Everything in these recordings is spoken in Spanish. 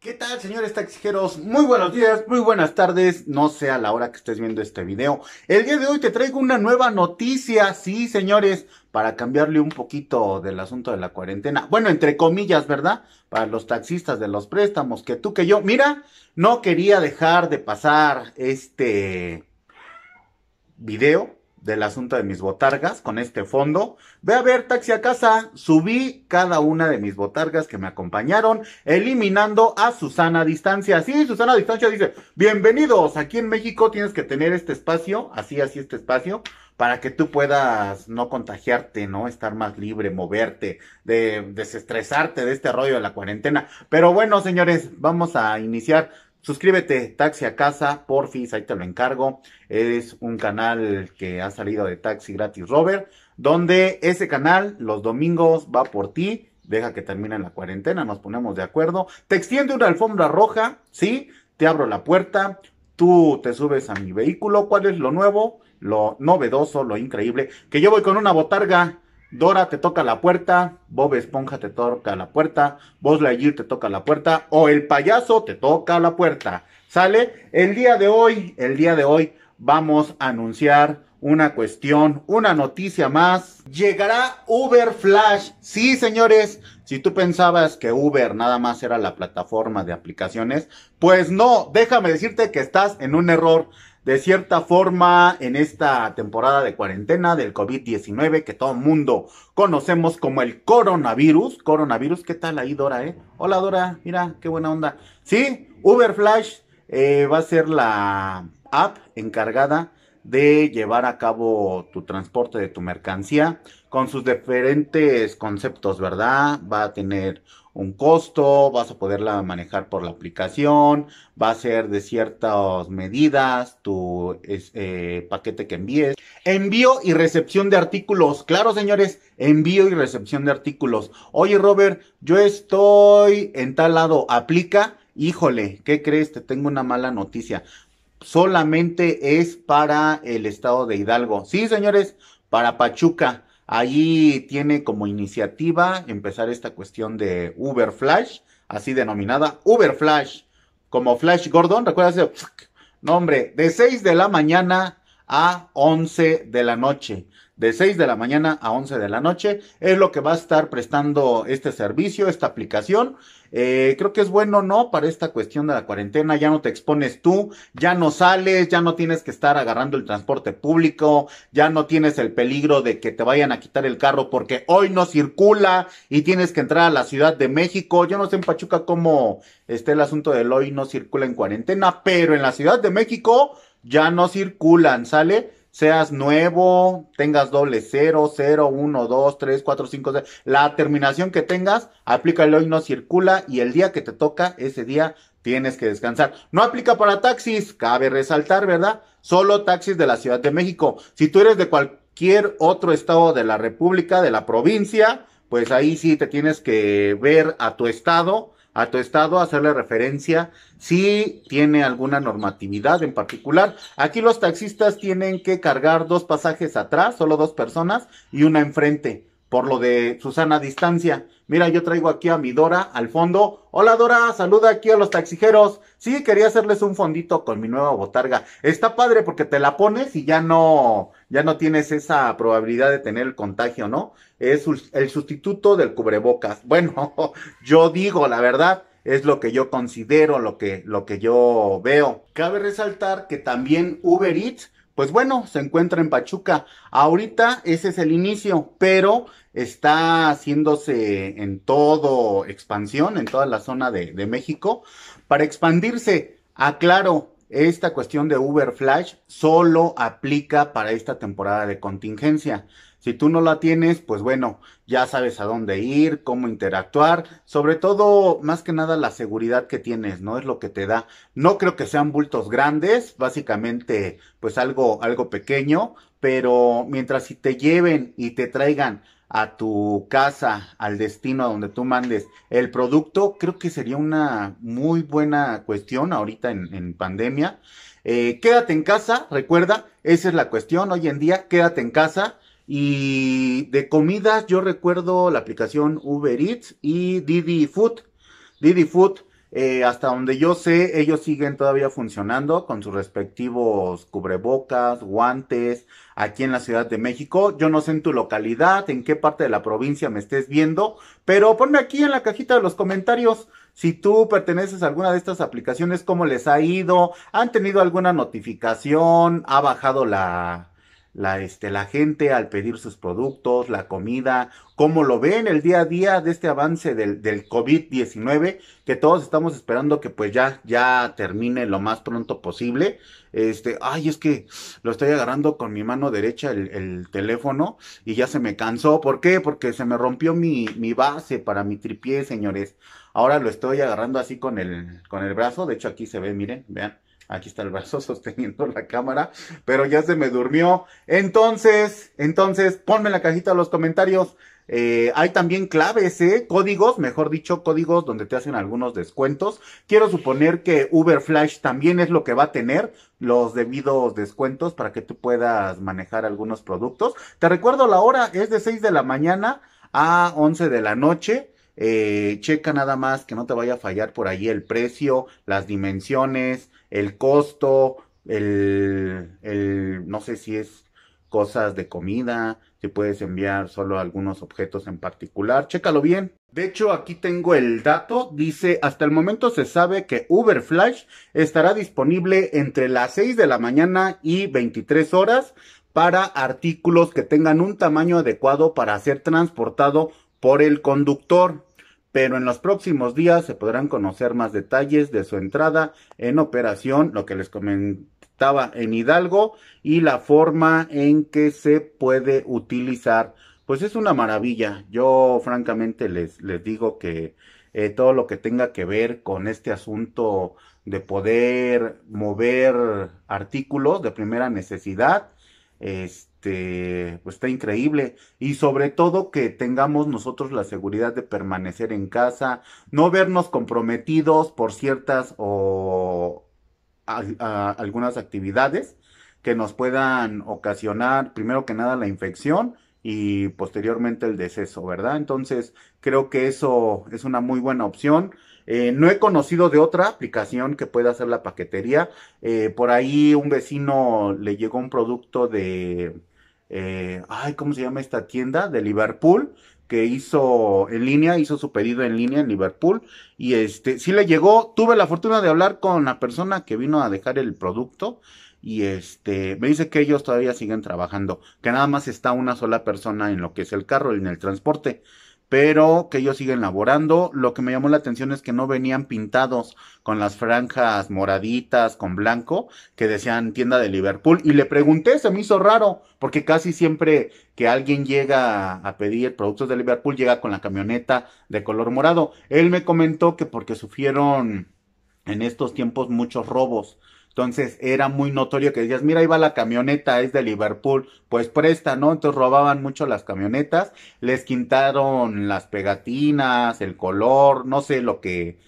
¿Qué tal, señores taxijeros? Muy buenos días, muy buenas tardes, no sé a la hora que estés viendo este video. El día de hoy te traigo una nueva noticia, sí, señores, para cambiarle un poquito del asunto de la cuarentena. Bueno, entre comillas, ¿verdad? Para los taxistas de los préstamos, que tú que yo, mira, no quería dejar de pasar este video del asunto de mis botargas con este fondo. Ve a ver Taxi a Casa, subí cada una de mis botargas que me acompañaron, eliminando a Susana Distancia. Sí, Susana Distancia dice, bienvenidos, aquí en México tienes que tener este espacio, así, así este espacio, para que tú puedas no contagiarte, ¿no? Estar más libre, moverte, de, desestresarte de este rollo de la cuarentena. Pero bueno, señores, vamos a iniciar. Suscríbete, Taxi a Casa, porfis, ahí te lo encargo. Es un canal que ha salido de Taxi Gratis Robert, donde ese canal los domingos va por ti. Deja que termine la cuarentena, nos ponemos de acuerdo. Te extiende una alfombra roja, ¿sí? Te abro la puerta, tú te subes a mi vehículo. ¿Cuál es lo nuevo? Lo novedoso, lo increíble. Que yo voy con una botarga Dora te toca la puerta, Bob Esponja te toca la puerta, Buzz Lightyear te toca la puerta o el payaso te toca la puerta. ¿Sale? El día de hoy, el día de hoy vamos a anunciar una cuestión, una noticia más. Llegará Uber Flash. Sí, señores, si tú pensabas que Uber nada más era la plataforma de aplicaciones, pues no, déjame decirte que estás en un error de cierta forma en esta temporada de cuarentena del COVID-19 que todo el mundo conocemos como el coronavirus. Coronavirus, ¿qué tal ahí Dora, eh? Hola Dora, mira, qué buena onda. Sí, Uber Flash eh, va a ser la app encargada de llevar a cabo tu transporte de tu mercancía con sus diferentes conceptos, ¿verdad? Va a tener un costo, vas a poderla manejar por la aplicación, va a ser de ciertas medidas tu eh, paquete que envíes. Envío y recepción de artículos. Claro, señores, envío y recepción de artículos. Oye, Robert, yo estoy en tal lado, aplica. Híjole, ¿qué crees? Te tengo una mala noticia. Solamente es para el estado de Hidalgo. Sí, señores, para Pachuca. Allí tiene como iniciativa empezar esta cuestión de Uber Flash, así denominada Uber Flash, como Flash Gordon, recuerda ese nombre. de 6 de la mañana a 11 de la noche. De 6 de la mañana a 11 de la noche es lo que va a estar prestando este servicio, esta aplicación. Eh, creo que es bueno, ¿no? Para esta cuestión de la cuarentena, ya no te expones tú, ya no sales, ya no tienes que estar agarrando el transporte público, ya no tienes el peligro de que te vayan a quitar el carro porque hoy no circula y tienes que entrar a la Ciudad de México. Yo no sé en Pachuca cómo está el asunto del hoy no circula en cuarentena, pero en la Ciudad de México ya no circulan, ¿sale? Seas nuevo, tengas doble cero, cero, uno, dos, tres, cuatro, cinco, La terminación que tengas, aplícale hoy no circula y el día que te toca, ese día tienes que descansar. No aplica para taxis, cabe resaltar, ¿verdad? Solo taxis de la Ciudad de México. Si tú eres de cualquier otro estado de la República, de la provincia, pues ahí sí te tienes que ver a tu estado a tu estado, hacerle referencia si tiene alguna normatividad en particular. Aquí los taxistas tienen que cargar dos pasajes atrás, solo dos personas y una enfrente por lo de Susana Distancia. Mira, yo traigo aquí a mi Dora al fondo. Hola Dora, saluda aquí a los taxijeros. Sí, quería hacerles un fondito con mi nueva botarga. Está padre porque te la pones y ya no, ya no tienes esa probabilidad de tener el contagio, ¿no? Es el sustituto del cubrebocas. Bueno, yo digo la verdad. Es lo que yo considero, lo que, lo que yo veo. Cabe resaltar que también Uber Eats pues bueno, se encuentra en Pachuca. Ahorita ese es el inicio, pero está haciéndose en todo expansión, en toda la zona de, México, para expandirse. Aclaro, ah, esta cuestión de Uber Flash solo aplica para esta temporada de contingencia. Si tú no la tienes, pues bueno, ya sabes a dónde ir, cómo interactuar, sobre todo, más que nada, la seguridad que tienes, ¿no? Es lo que te da. No creo que sean bultos grandes, básicamente, pues algo, algo pequeño, pero mientras si te lleven y te traigan a tu casa, al destino a donde tú mandes el producto, creo que sería una muy buena cuestión ahorita en, pandemia. Eh, quédate en casa, recuerda, esa es la cuestión hoy en día, quédate en casa. Y de comidas yo recuerdo la aplicación Uber Eats y Didi Food. Didi Food, eh, hasta donde yo sé, ellos siguen todavía funcionando con sus respectivos cubrebocas, guantes, aquí en la Ciudad de México. Yo no sé en tu localidad, en qué parte de la provincia me estés viendo, pero ponme aquí en la cajita de los comentarios si tú perteneces a alguna de estas aplicaciones, cómo les ha ido, han tenido alguna notificación, ha bajado la la, este, la gente al pedir sus productos, la comida, cómo lo ven el día a día de este avance del, COVID-19, que todos estamos esperando que pues ya, ya termine lo más pronto posible. Este, ay, es que lo estoy agarrando con mi mano derecha el, teléfono y ya se me cansó. ¿Por qué? Porque se me rompió mi, mi base para mi tripié, señores. Ahora lo estoy agarrando así con el, con el brazo. De hecho, aquí se ve, miren, vean Aquí está el brazo sosteniendo la cámara, pero ya se me durmió. Entonces, entonces, ponme en la cajita de los comentarios. Eh, hay también claves, ¿eh? códigos, mejor dicho, códigos donde te hacen algunos descuentos. Quiero suponer que Uber Flash también es lo que va a tener los debidos descuentos para que tú puedas manejar algunos productos. Te recuerdo la hora, es de 6 de la mañana a 11 de la noche. Eh, checa nada más que no te vaya a fallar por ahí el precio, las dimensiones, el costo, el, no sé si es cosas de comida, si puedes enviar solo algunos objetos en particular, chécalo bien. De hecho, aquí tengo el dato, dice, hasta el momento se sabe que Uber Flash estará disponible entre las 6 de la mañana y 23 horas para artículos que tengan un tamaño adecuado para ser transportado por el conductor pero en los próximos días se podrán conocer más detalles de su entrada en operación, lo que les comentaba en Hidalgo, y la forma en que se puede utilizar. Pues es una maravilla. Yo francamente les, les digo que eh, todo lo que tenga que ver con este asunto de poder mover artículos de primera necesidad, este, este, pues está increíble. Y sobre todo que tengamos nosotros la seguridad de permanecer en casa, no vernos comprometidos por ciertas o algunas actividades que nos puedan ocasionar, primero que nada, la infección y posteriormente el deceso, ¿verdad? Entonces, creo que eso es una muy buena opción. Eh, no he conocido de otra aplicación que pueda hacer la paquetería. Eh, por ahí un vecino le llegó un producto de, eh, ay, ¿cómo se llama esta tienda? De Liverpool, que hizo en línea, hizo su pedido en línea en Liverpool. Y este, sí le llegó, tuve la fortuna de hablar con la persona que vino a dejar el producto y este me dice que ellos todavía siguen trabajando, que nada más está una sola persona en lo que es el carro, y en el transporte, pero que ellos siguen laborando. Lo que me llamó la atención es que no venían pintados con las franjas moraditas, con blanco, que decían tienda de Liverpool. Y le pregunté, se me hizo raro, porque casi siempre que alguien llega a pedir productos de Liverpool, llega con la camioneta de color morado. Él me comentó que porque sufrieron en estos tiempos muchos robos entonces era muy notorio que decías, mira, ahí va la camioneta, es de Liverpool, pues presta, ¿no? Entonces robaban mucho las camionetas, les quintaron las pegatinas, el color, no sé lo que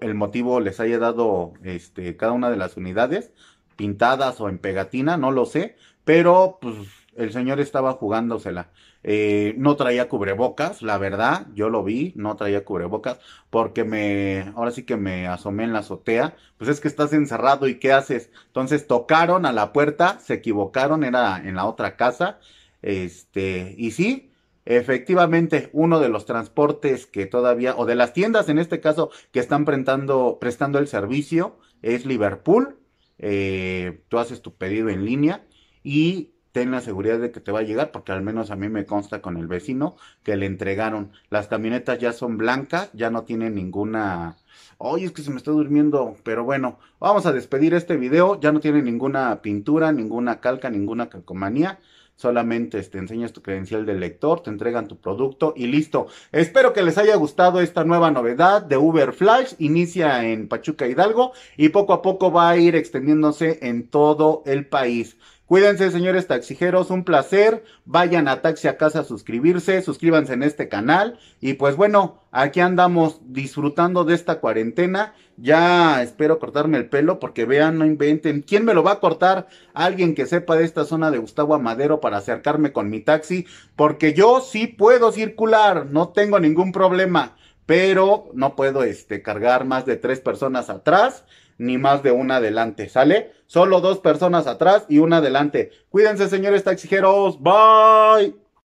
el motivo les haya dado este, cada una de las unidades, pintadas o en pegatina, no lo sé, pero pues el señor estaba jugándosela. Eh, no traía cubrebocas, la verdad, yo lo vi, no traía cubrebocas, porque me, ahora sí que me asomé en la azotea, pues es que estás encerrado y ¿qué haces? Entonces tocaron a la puerta, se equivocaron, era en la otra casa, este, y sí, Efectivamente, uno de los transportes que todavía, o de las tiendas en este caso, que están prestando, prestando el servicio es Liverpool. Eh, tú haces tu pedido en línea y ten la seguridad de que te va a llegar, porque al menos a mí me consta con el vecino que le entregaron. Las camionetas ya son blancas, ya no tienen ninguna... Oye, es que se me está durmiendo, pero bueno, vamos a despedir este video. Ya no tiene ninguna pintura, ninguna calca, ninguna calcomanía. Solamente te este, enseñas tu credencial del lector, te entregan tu producto y listo. Espero que les haya gustado esta nueva novedad de Uber Flash. Inicia en Pachuca Hidalgo y poco a poco va a ir extendiéndose en todo el país. Cuídense, señores taxijeros, un placer. Vayan a Taxi a Casa a suscribirse, suscríbanse en este canal. Y pues bueno, aquí andamos disfrutando de esta cuarentena. Ya espero cortarme el pelo porque vean, no inventen. ¿Quién me lo va a cortar? Alguien que sepa de esta zona de Gustavo Amadero para acercarme con mi taxi. Porque yo sí puedo circular, no tengo ningún problema. Pero no puedo este, cargar más de tres personas atrás ni más de una adelante, ¿sale? Solo dos personas atrás y una adelante. Cuídense, señores taxijeros. Bye.